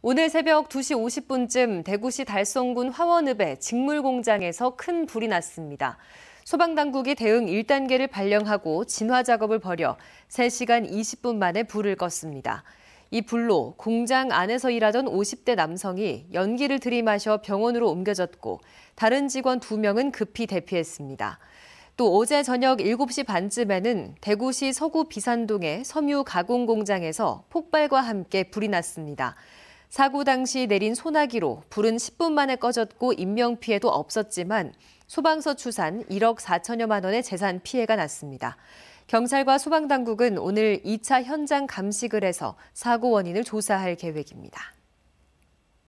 오늘 새벽 2시 50분쯤 대구시 달성군 화원읍의 직물 공장에서 큰 불이 났습니다. 소방당국이 대응 1단계를 발령하고 진화 작업을 벌여 3시간 20분 만에 불을 껐습니다. 이 불로 공장 안에서 일하던 50대 남성이 연기를 들이마셔 병원으로 옮겨졌고 다른 직원 2명은 급히 대피했습니다. 또 어제 저녁 7시 반쯤에는 대구시 서구 비산동의 섬유 가공 공장에서 폭발과 함께 불이 났습니다. 사고 당시 내린 소나기로 불은 10분 만에 꺼졌고 인명피해도 없었지만 소방서 추산 1억 4천여만 원의 재산 피해가 났습니다. 경찰과 소방당국은 오늘 2차 현장 감식을 해서 사고 원인을 조사할 계획입니다.